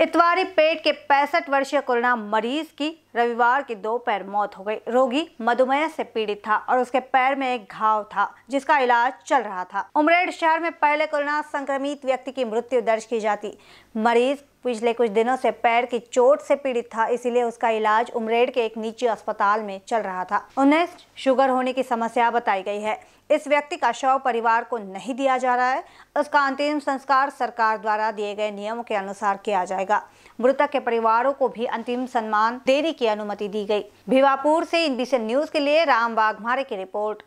इतवारी पेट के पैंसठ वर्षीय कोरोना मरीज की रविवार की दोपहर मौत हो गई रोगी मधुमेह से पीड़ित था और उसके पैर में एक घाव था जिसका इलाज चल रहा था उमरेड शहर में पहले कोरोना संक्रमित व्यक्ति की मृत्यु दर्ज की जाती मरीज पिछले कुछ दिनों से पैर की चोट से पीड़ित था इसीलिए उसका इलाज उमरेड के एक निजी अस्पताल में चल रहा था उन्हें शुगर होने की समस्या बताई गई है इस व्यक्ति का शव परिवार को नहीं दिया जा रहा है उसका अंतिम संस्कार सरकार द्वारा दिए गए नियमों के अनुसार किया जाएगा मृतक के परिवारों को भी अंतिम सम्मान देने की अनुमति दी गई भिवापुर से इनबीसी न्यूज के लिए राम वाघमारे की रिपोर्ट